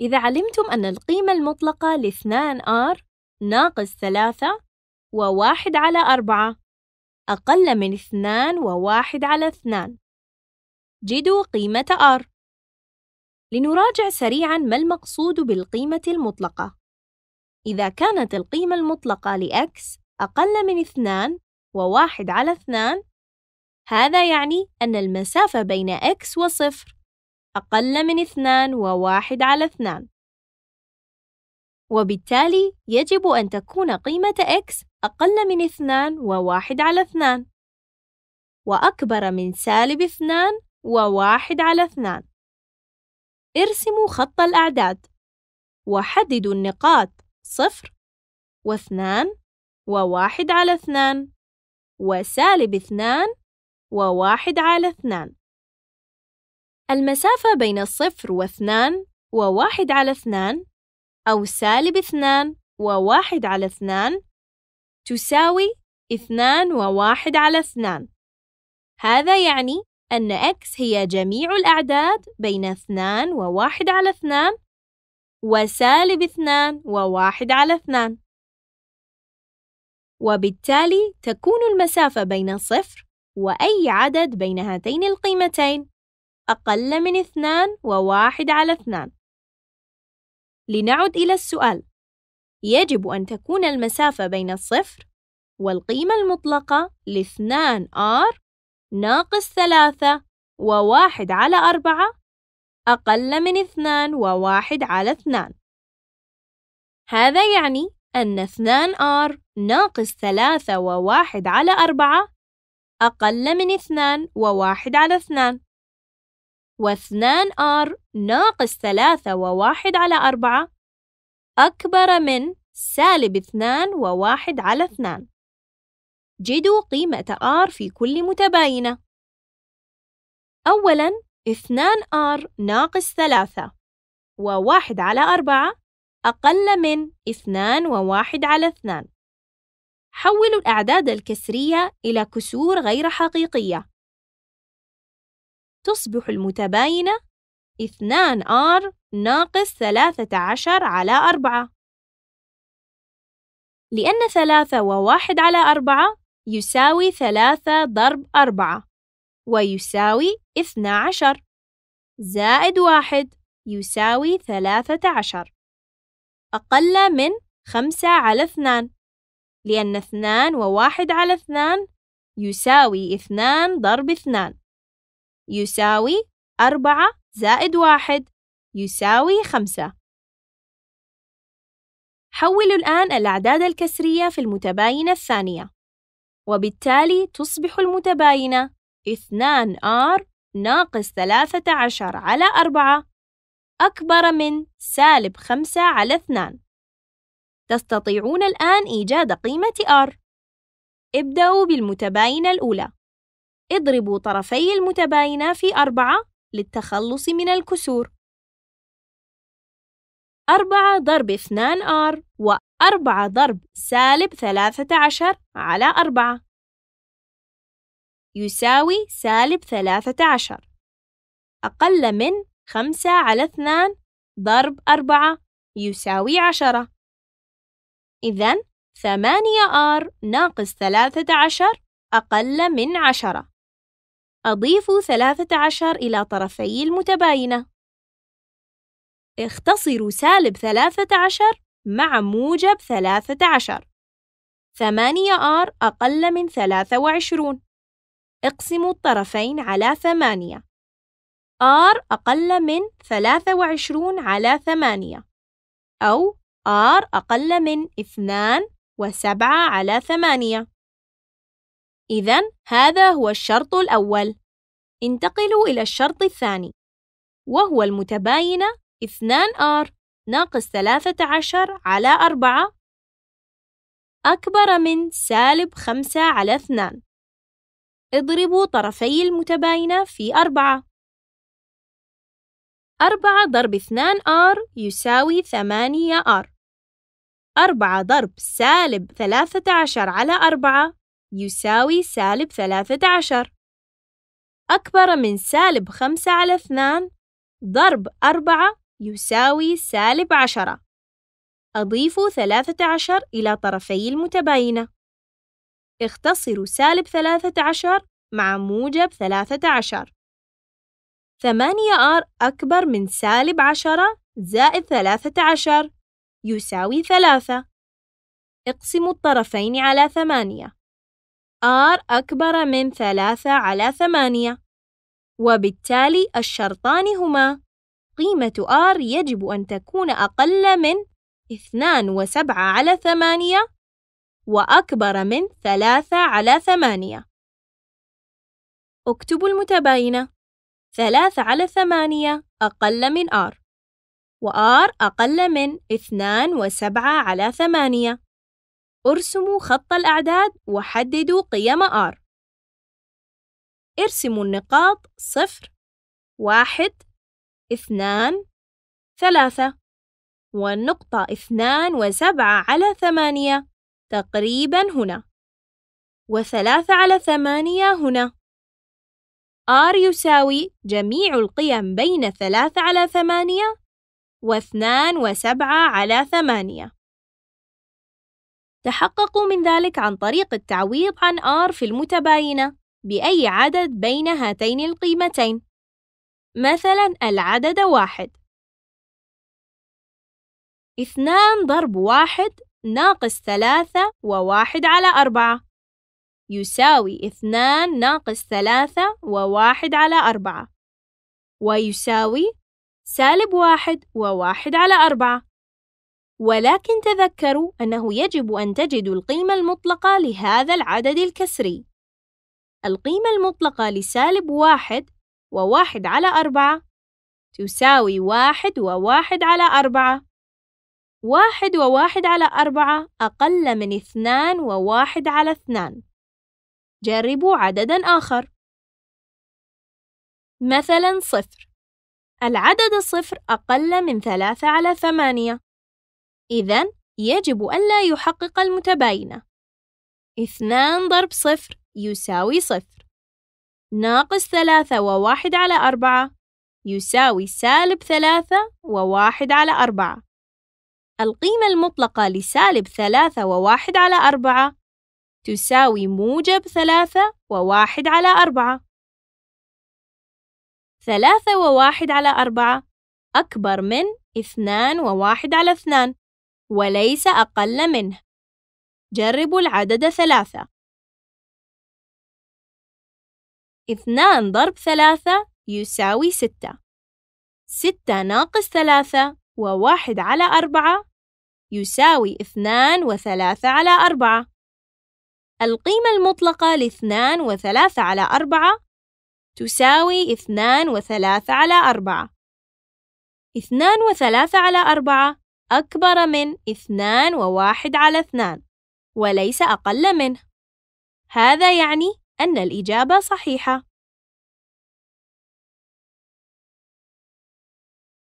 إذا علمتم أن القيمة المطلقة لاثنان آر ناقص ثلاثة وواحد على أربعة أقل من اثنان وواحد على اثنان جدوا قيمة R لنراجع سريعا ما المقصود بالقيمة المطلقة إذا كانت القيمة المطلقة لx أقل من اثنان وواحد على اثنان هذا يعني أن المسافة بين x وصفر أقل من اثنان وواحد على اثنان وبالتالي يجب أن تكون قيمة x أقل من اثنان وواحد على اثنان وأكبر من سالب اثنان وواحد على اثنان ارسموا خط الأعداد وحددوا النقاط صفر واثنان وواحد على اثنان وسالب اثنان وواحد على اثنان المسافة بين الصفر واثنان وواحد على اثنان أو سالب اثنان وواحد على اثنان تساوي اثنان وواحد على اثنان هذا يعني أن x هي جميع الأعداد بين اثنان وواحد على اثنان وسالب اثنان وواحد على اثنان وبالتالي تكون المسافة بين صفر وأي عدد بين هاتين القيمتين أقل من اثنان وواحد على اثنان. لنعد إلى السؤال، يجب أن تكون المسافة بين الصفر والقيمة المطلقة لاثنان آر ناقص ثلاثة وواحد على أربعة أقل من اثنان وواحد على اثنان. هذا يعني أن اثنان آر ناقص ثلاثة وواحد على أربعة أقل من اثنان وواحد على اثنان. واثنان آر ناقص ثلاثة وواحد على أربعة أكبر من سالب اثنان وواحد على اثنان جدوا قيمة R في كل متباينة أولاً اثنان R ناقص ثلاثة وواحد على أربعة أقل من اثنان وواحد على اثنان حولوا الأعداد الكسرية إلى كسور غير حقيقية تصبح المتباينة اثنان آر ناقص ثلاثة عشر على أربعة لأن ثلاثة وواحد على أربعة يساوي ثلاثة ضرب أربعة ويساوي 12 عشر زائد واحد يساوي ثلاثة عشر أقل من خمسة على اثنان لأن اثنان وواحد على اثنان يساوي اثنان ضرب اثنان يساوي أربعة زائد واحد يساوي خمسة حولوا الآن الأعداد الكسرية في المتباينة الثانية وبالتالي تصبح المتباينة 2R ناقص 13 على 4 أكبر من سالب 5 على 2 تستطيعون الآن إيجاد قيمة R ابدأوا بالمتباينة الأولى اضربوا طرفي المتباينة في أربعة للتخلص من الكسور أربعة ضرب اثنان آر وأربعة ضرب سالب ثلاثة عشر على أربعة يساوي سالب ثلاثة عشر أقل من خمسة على اثنان ضرب أربعة يساوي عشرة إذن ثمانية آر ناقص ثلاثة عشر أقل من عشرة أضيف ثلاثة عشر إلى طرفي المتباينة اختصر سالب ثلاثة عشر مع موجب ثلاثة عشر ثمانية آر أقل من ثلاثة وعشرون اقسموا الطرفين على ثمانية آر أقل من ثلاثة وعشرون على ثمانية أو آر أقل من اثنان وسبعة على ثمانية إذا هذا هو الشرط الأول. انتقلوا إلى الشرط الثاني وهو المتباينة 2R ناقص 13 على 4 أكبر من سالب 5 على 2 اضربوا طرفي المتباينة في 4 4 ضرب 2R يساوي 8R 4 ضرب سالب 13 على 4 يساوي سالب ثلاثة عشر أكبر من سالب خمسة على اثنان ضرب أربعة يساوي سالب عشرة أضيف ثلاثة عشر إلى طرفي المتباينة اختصر سالب ثلاثة عشر مع موجب ثلاثة عشر ثمانية آر أكبر من سالب عشرة زائد ثلاثة عشر يساوي ثلاثة اقسم الطرفين على ثمانية R أكبر من ثلاثة على ثمانية وبالتالي الشرطان هما قيمة R يجب أن تكون أقل من اثنان وسبعة على ثمانية وأكبر من ثلاثة على ثمانية اكتبوا المتباينة ثلاثة على ثمانية أقل من R r أقل من اثنان وسبعة على ثمانية ارسموا خط الأعداد وحددوا قيم R ارسموا النقاط صفر واحد اثنان ثلاثة والنقطة اثنان وسبعة على ثمانية تقريبا هنا وثلاثة على ثمانية هنا R يساوي جميع القيم بين ثلاثة على ثمانية واثنان وسبعة على ثمانية تحققوا من ذلك عن طريق التعويض عن R في المتباينة بأي عدد بين هاتين القيمتين مثلا العدد واحد اثنان ضرب واحد ناقص ثلاثة وواحد على أربعة يساوي اثنان ناقص ثلاثة وواحد على أربعة ويساوي سالب واحد وواحد على أربعة ولكن تذكروا أنه يجب أن تجدوا القيمة المطلقة لهذا العدد الكسري القيمة المطلقة لسالب واحد وواحد على أربعة تساوي واحد وواحد على أربعة واحد وواحد على أربعة أقل من اثنان وواحد على اثنان جربوا عددًا آخر مثلًا صفر العدد صفر أقل من ثلاثة على ثمانية إذا يجب ألا يحقق المتباينة اثنان ضرب صفر يساوي صفر ناقص ثلاثة وواحد على أربعة يساوي سالب ثلاثة وواحد على أربعة القيمة المطلقة لسالب ثلاثة وواحد على أربعة تساوي موجب ثلاثة وواحد على أربعة ثلاثة وواحد على أربعة أكبر من اثنان وواحد على اثنان وليس أقل منه. جربوا العدد ثلاثة. اثنان ضرب ثلاثة يساوي ستة. ستة ناقص ثلاثة وواحد على أربعة يساوي اثنان وثلاثة على أربعة. القيمة المطلقة لاثنان وثلاثة على أربعة تساوي اثنان وثلاثة على أربعة. اثنان وثلاثة على أربعة أكبر من اثنان وواحد على اثنان وليس أقل منه هذا يعني أن الإجابة صحيحة